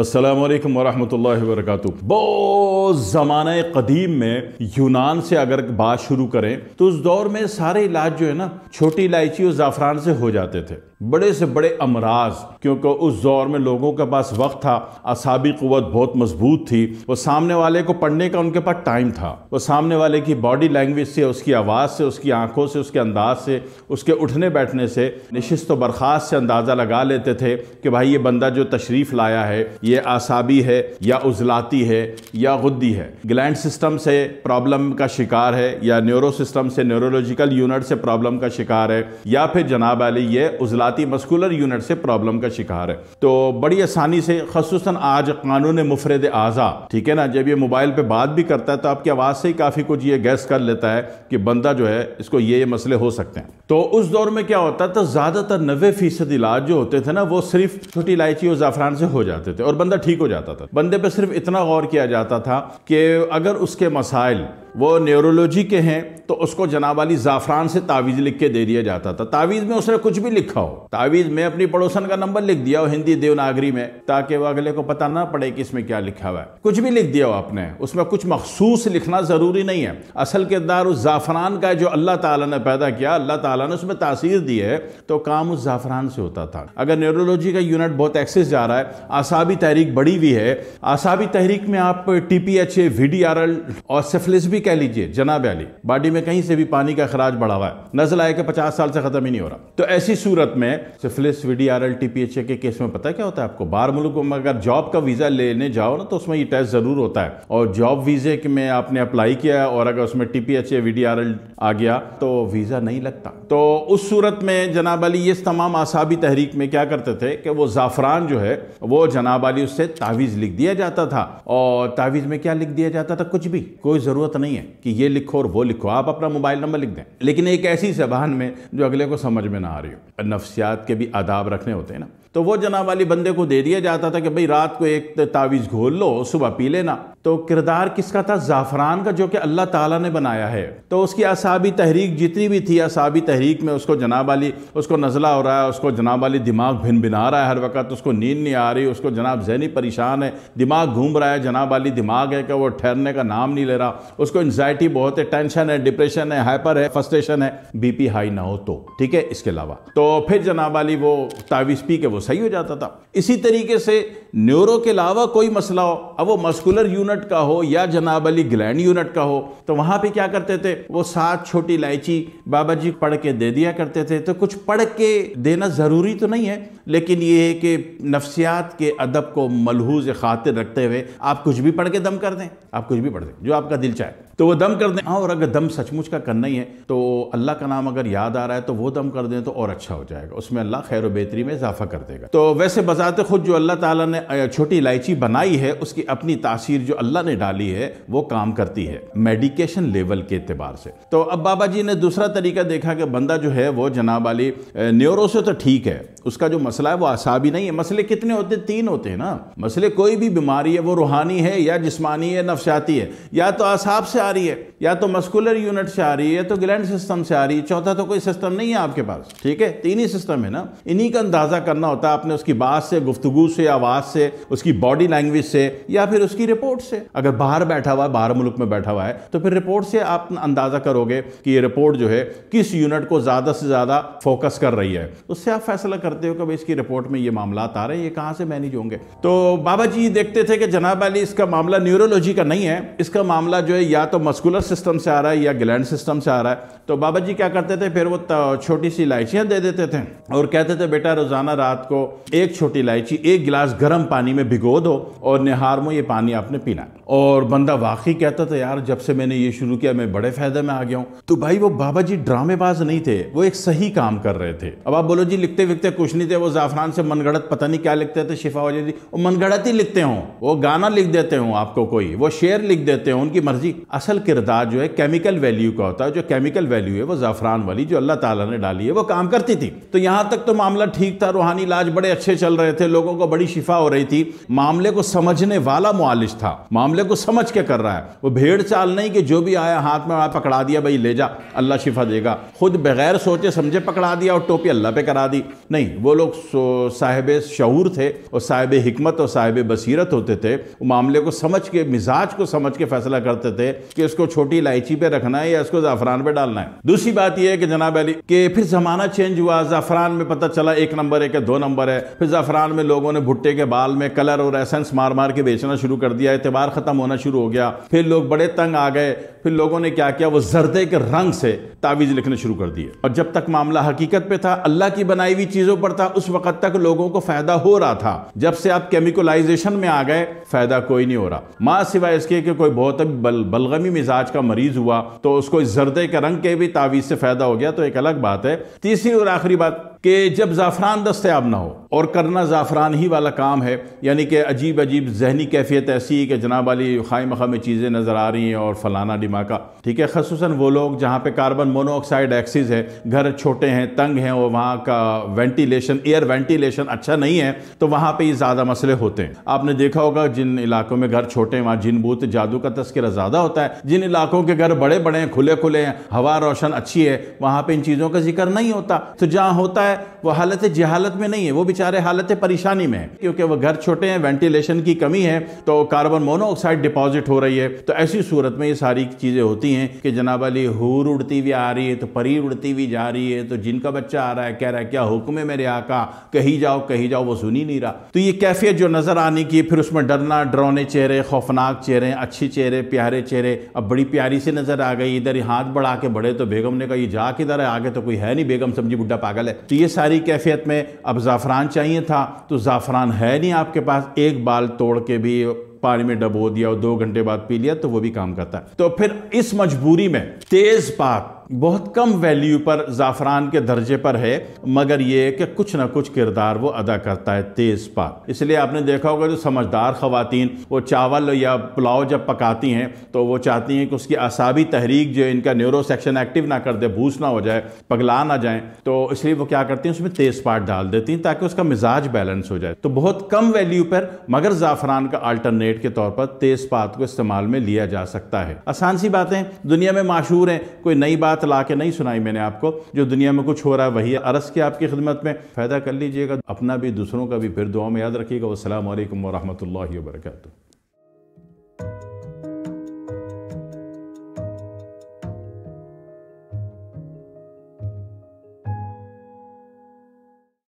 असलम वरहमल वर्क बहुत ज़माना कदीम में यूनान से अगर बात शुरू करें तो उस दौर में सारे इलाज जो है ना छोटी इलायची और ज़ाफ़रान से हो जाते थे बड़े से बड़े अमराज क्योंकि उस दौर में लोगों के पास वक्त था असाबी क़वत बहुत मजबूत थी वो सामने वाले को पढ़ने का उनके पास टाइम था वो सामने वाले की बॉडी लैंग्वेज से उसकी आवाज़ से उसकी आंखों से उसके अंदाज से उसके उठने बैठने से नशस्त बर्खास्त से अंदाज़ा लगा लेते थे कि भाई ये बंदा जो तशरीफ़ लाया है ये आसाबी है या उजलाती है या गुद्दी है ग्लैंड सिस्टम से प्रॉब्लम का शिकार है या न्यूरो सिस्टम से न्यूरोलॉजिकल यूनिट से प्रॉब्लम का शिकार है या फिर जनाब अली ये उजला इतलाती मस्कुलर यूनिट से प्रॉब्लम का शिकार है तो बड़ी आसानी से खसूस आज कानून मुफरद आज़ा ठीक है ना जब ये मोबाइल पर बात भी करता है तो आपकी आवाज़ से ही काफ़ी कुछ ये गैस कर लेता है कि बंदा जो है इसको ये ये मसले हो सकते हैं तो उस दौर में क्या होता था ज़्यादातर नबे फीसद इलाज जो होते थे ना वो सिर्फ छोटी इलायची और ज़ाफ़रान से हो जाते थे और बंदा ठीक हो जाता था बंदे पर सिर्फ इतना गौर किया जाता था कि अगर उसके मसाइल वो न्यूरोलॉजी के हैं तो उसको जनाब वाली ज़ाफ़रान से तावीज़ लिख के दे दिया जाता था तावीज़ में उसने कुछ भी लिखा हो तावीज में अपनी पड़ोसन का नंबर लिख दिया हो हिंदी देवनागरी में ताकि वो अगले को पता ना पड़े कि इसमें क्या लिखा हुआ है कुछ भी लिख दिया हो आपने उसमें कुछ मखसूस लिखना ज़रूरी नहीं है असल किरदार उस ज़ाफ़रान का जो अल्लाह ताला ने पैदा किया अल्लाह ताला ने उसमें तासीर दी है तो काम उस ज़ाफ़रान से होता था अगर न्यूरोलॉजी का यूनिट बहुत एक्सेस जा रहा है आसाबी तहरीक बड़ी हुई है आसाबी तहरीक में आप T P H A V D R L और सिफलिस भी कह लीजिए जनाब अली बॉडी में कहीं से भी पानी का खराज बढ़ा हुआ है नजर आए कि पचास साल से ख़त्म ही नहीं हो रहा तो ऐसी सूरत में में syphilis V D R L T P H A के केस में पता क्या होता है आपको बाहर मुल्क में अगर जॉब का वीज़ा लेने जाओ ना तो उसमें ये टेस्ट ज़रूर होता है और जॉब वीज़े के में आपने अप्लाई किया और अगर उसमें T P H A V D R L आ गया तो वीज़ा नहीं लगता तो उस सूरत में जनाब अली इस तमाम आसाबी तहरीक में क्या करते थे कि वो ज़ाफ़रान जो है वो जनाब अली उससे तावीज़ लिख दिया जाता था और तावीज़ में क्या लिख दिया जाता था कुछ भी कोई ज़रूरत नहीं है कि ये लिखो और वो लिखो आप अपना मोबाइल नंबर लिख दें लेकिन एक ऐसी जबान में जो अगले को समझ में ना आ रही हो नफ्स नफसियात के भी आदाब रखने होते हैं ना तो वो जनाब वाली बंदे को दे दिया जाता था कि भाई रात को एक तावीज़ घोल लो सुबह पी लेना तो किरदार किसका था ज़ाफ़रान का जो कि अल्लाह ताला ने बनाया है तो उसकी असाबी तहरीक जितनी भी थी असाबी तहरीक में उसको जनाब अली उसको नज़ला हो रहा है उसको जनाब वाली दिमाग भिन भिना रहा है हर वक्त उसको नींद नहीं आ रही उसको जनाब जहनी परेशान है दिमाग घूम रहा है जनाब अली दिमाग है कि वो ठहरने का नाम नहीं ले रहा उसको एनजाइटी बहुत है टेंशन है डिप्रेशन है हाइपर है फर्स्टेशन है बीपी हाई ना हो तो ठीक है इसके अलावा तो फिर जनाब अली वो तावीज़ पी के वो सही हो जाता था इसी तरीके से न्यूरो के अलावा कोई मसला हो अब वो मस्कुलर यून यूनिट का हो या जनाब अली ग्लैंड यूनिट का हो तो वहाँ पे क्या करते थे वो सात छोटी इलायची बाबा जी पढ़ के दे दिया करते थे तो कुछ पढ़ के देना ज़रूरी तो नहीं है लेकिन ये है कि नफ्सियात के अदब को मलहूज खातिर रखते हुए आप कुछ भी पढ़ के दम कर दें आप कुछ भी पढ़ दें जो आपका दिल चाहे तो वो दम कर दें हाँ और अगर दम सचमुच का करना ही है तो अल्लाह का नाम अगर याद आ रहा है तो वो दम कर दें तो और अच्छा हो जाएगा उसमें अल्लाह खैर बेहतरी में इजाफा कर देगा तो वैसे बजाते खुद जो अल्लाह ताला ने छोटी इलायची बनाई है उसकी अपनी तासीर जो अल्लाह ने डाली है वो काम करती है मेडिकेशन लेवल के अतबार से तो अब बाबा जी ने दूसरा तरीका देखा कि बंदा जो है वो जनाब अली न्यूरो से तो ठीक है उसका जो मसला है वो आसाबी नहीं है मसले कितने होते हैं तीन होते हैं ना मसले कोई भी बीमारी है वो रूहानी है या जिस्मानी है नफसियाती है या तो आसाब से आ रही है या तो मस्कुलर यूनिट से आ रही है या तो ग्लैंड सिस्टम से आ रही है चौथा तो कोई सिस्टम नहीं है आपके पास ठीक है तीन ही सिस्टम है ना इन्हीं का अंदाजा करना होता है आपने उसकी बात से गुफ्तगु से आवाज से उसकी बॉडी लैंग्वेज से या फिर उसकी रिपोर्ट से अगर बाहर बैठा हुआ है बाहर मुल्क में बैठा हुआ है तो फिर रिपोर्ट से आप अंदाजा करोगे कि ये रिपोर्ट जो है किस यूनिट को ज्यादा से ज्यादा फोकस कर रही है उससे आप फैसला कर करते हो कि भाई इसकी रिपोर्ट में ये मामला आ रहे हैं ये कहाँ से मैनेज होंगे तो बाबा जी देखते थे कि जनाब अली इसका मामला न्यूरोलॉजी का नहीं है इसका मामला जो है या तो मस्कुलर सिस्टम से आ रहा है या ग्लैंड सिस्टम से आ रहा है तो बाबा जी क्या करते थे फिर वो छोटी सी इलायचियाँ दे देते थे और कहते थे बेटा रोज़ाना रात को एक छोटी इलायची एक गिलास गर्म पानी में भिगो दो और निहार मो ये पानी आपने पीना और बंदा वाकई कहता था यार जब से मैंने ये शुरू किया मैं बड़े फायदे में आ गया हूँ तो भाई वो बाबा जी ड्रामेबाज नहीं थे वो एक सही काम कर रहे थे अब आप बोलो जी लिखते विखते कुछ नहीं थे वो जाफरान से मनगढ़त पता नहीं क्या लिखते थे शिफा वजह थी वो मनगढ़त ही लिखते हों वो गाना लिख देते हों आपको कोई वो शेयर लिख देते हों उनकी मर्जी असल किरदार जो है केमिकल वैल्यू का होता है जो केमिकल वैल्यू है वो जाफरान वाली जो अल्लाह तला ने डाली है वो काम करती थी तो यहाँ तक तो मामला ठीक था रूहानी इलाज बड़े अच्छे चल रहे थे लोगों को बड़ी शिफा हो रही थी मामले को समझने वाला मालिश था मामले मामले को समझ के कर रहा है वो भेड़ चाल नहीं कि जो भी आया हाथ में आया पकड़ा दिया भाई ले जा अल्लाह शिफा देगा खुद बगैर सोचे समझे पकड़ा दिया और टोपी अल्लाह पे करा दी नहीं वो लोग साहिब शहूर थे और साहिब हिकमत और साहिब बसीरत होते थे वो मामले को समझ के मिजाज को समझ के फैसला करते थे कि इसको छोटी इलायची पे रखना है या इसको ज़ाफ़रान पे डालना है दूसरी बात यह है कि जनाब अली के फिर ज़माना चेंज हुआ ज़ाफ़रान में पता चला एक नंबर है कि दो नंबर है फिर ज़ाफ़रान में लोगों ने भुट्टे के बाल में कलर और एसेंस मार मार के बेचना शुरू कर दिया एतबार ख़त्म ख़त्म होना शुरू हो गया फिर लोग बड़े तंग आ गए फिर लोगों ने क्या किया वो जर्दे के रंग से तावीज लिखने शुरू कर दिए और जब तक मामला हकीकत पे था अल्लाह की बनाई हुई चीजों पर था उस वक्त तक लोगों को फायदा हो रहा था जब से आप केमिकलाइजेशन में आ गए फायदा कोई नहीं हो रहा माँ सिवाय इसके कि कोई बहुत अभी बल, बलगमी मिजाज का मरीज हुआ तो उसको इस जर्दे के रंग के भी तावीज से फायदा हो गया तो एक अलग बात है तीसरी और आखिरी बात कि जब ज़ाफ़रान दस्तियाब ना हो और करना ज़ाफ़रान ही वाला काम है यानी कि अजीब अजीब जहनी कैफियत ऐसी है कि जनाब वाली खाई मखा में चीज़ें नज़र आ रही हैं और फलाना डिमा उलमा का ठीक है खसूस वो लोग जहाँ पे कार्बन मोनोऑक्साइड एक्सिस है घर छोटे हैं तंग हैं और वहाँ का वेंटिलेशन एयर वेंटिलेशन अच्छा नहीं है तो वहाँ पर ये ज़्यादा मसले होते हैं आपने देखा होगा जिन इलाकों में घर छोटे हैं वहाँ जिन बूथ जादू का तस्करा ज़्यादा होता है जिन इलाकों के घर बड़े बड़े हैं खुले खुले हैं हवा रोशन अच्छी है वहाँ पर इन चीज़ों का जिक्र नहीं होता तो जहाँ होता है वो हालत जहालत में नहीं है वो बेचारे हालत परेशानी में है क्योंकि वह घर छोटे हैं वेंटिलेशन की कमी है तो कार्बन मोनोऑक्साइड डिपॉजिट हो रही है तो ऐसी सूरत में ये सारी चीज़ें होती हैं कि जनाब अली हूर उड़ती हुई आ रही है तो परी उड़ती हुई जा रही है तो जिनका बच्चा आ रहा है कह रहा है क्या हुक्म है मेरे आका कहीं जाओ कहीं जाओ वो सुन ही नहीं रहा तो ये कैफियत जो नज़र आने की फिर उसमें डरना डरौने चेहरे खौफनाक चेहरे अच्छे चेहरे प्यारे चेहरे अब बड़ी प्यारी से नज़र आ गई इधर हाथ बढ़ा के बढ़े तो बेगम ने कहा ये जा किधर है आगे तो कोई है नहीं बेगम समझी बुढ़ा पागल है तो ये सारी कैफियत में अब ज़ाफ़रान चाहिए था तो ज़ाफ़रान है नहीं आपके पास एक बाल तोड़ के भी पानी में डबो दिया और दो घंटे बाद पी लिया तो वो भी काम करता है तो फिर इस मजबूरी में तेज पाक बहुत कम वैल्यू पर ज़ाफ़रान के दर्जे पर है मगर ये कि कुछ ना कुछ किरदार वो अदा करता है तेज़ पात इसलिए आपने देखा होगा जो समझदार ख़वातीन वो चावल या पुलाव जब पकाती हैं तो वो चाहती हैं कि उसकी असाबी तहरीक जो इनका न्यूरो सेक्शन एक्टिव ना कर दे भूस ना हो जाए पगला ना जाए तो इसलिए वो क्या करती हैं उसमें तेज़ पात डाल देती हैं ताकि उसका मिजाज बैलेंस हो जाए तो बहुत कम वैल्यू पर मगर ज़ाफ़रान का अल्टरनेट के तौर पर तेज़ पात को इस्तेमाल में लिया जा सकता है आसान सी बातें दुनिया में मशहूर हैं कोई नई बात बात ला के नहीं सुनाई मैंने आपको जो दुनिया में कुछ हो रहा है वही अरस के आपकी खिदमत में फ़ायदा कर लीजिएगा अपना भी दूसरों का भी फिर दुआ में याद रखिएगा वालकम वरहमल वर्का